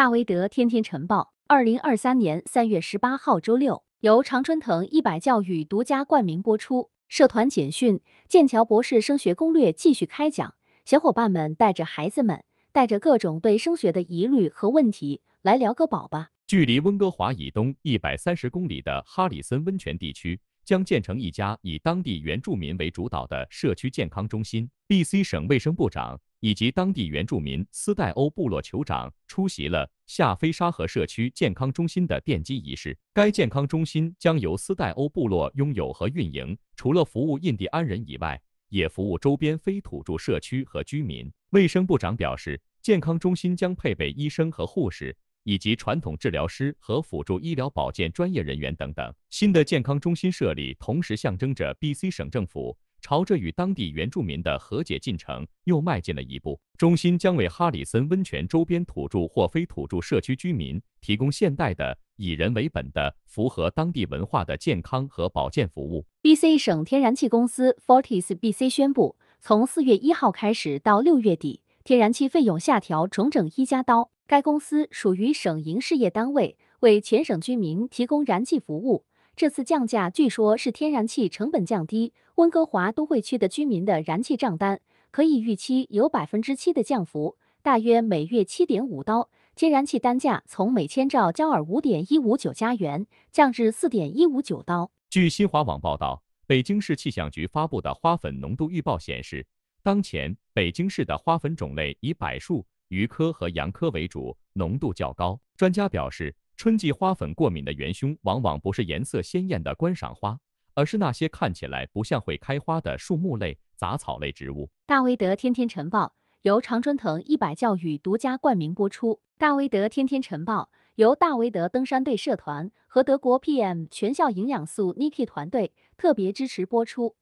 大威德天天晨报，二零二三年三月十八号，周六，由常春藤一百教育独家冠名播出。社团简讯：剑桥博士升学攻略继续开讲，小伙伴们带着孩子们，带着各种对升学的疑虑和问题，来聊个宝吧。距离温哥华以东一百三十公里的哈里森温泉地区，将建成一家以当地原住民为主导的社区健康中心。BC 省卫生部长。以及当地原住民斯代欧部落酋长出席了下菲沙河社区健康中心的奠基仪式。该健康中心将由斯代欧部落拥有和运营，除了服务印第安人以外，也服务周边非土著社区和居民。卫生部长表示，健康中心将配备医生和护士，以及传统治疗师和辅助医疗保健专业人员等等。新的健康中心设立，同时象征着 BC 省政府。朝着与当地原住民的和解进程又迈进了一步。中心将为哈里森温泉周边土著或非土著社区居民提供现代的、以人为本的、符合当地文化的健康和保健服务。BC 省天然气公司 Fortis BC 宣布，从四月一号开始到六月底，天然气费用下调整整一家刀。该公司属于省营事业单位，为全省居民提供燃气服务。这次降价据说是天然气成本降低，温哥华都会区的居民的燃气账单可以预期有百分之七的降幅，大约每月七点五刀。天然气单价从每千兆焦耳五点一五九加元降至四点一五九刀。据新华网报道，北京市气象局发布的花粉浓度预报显示，当前北京市的花粉种类以柏树、榆科和杨科为主，浓度较高。专家表示。春季花粉过敏的元凶往往不是颜色鲜艳的观赏花，而是那些看起来不像会开花的树木类、杂草类植物。大威德天天晨报由常春藤一百教育独家冠名播出。大威德天天晨报由大威德登山队社团和德国 PM 全校营养素 Niki 团队特别支持播出。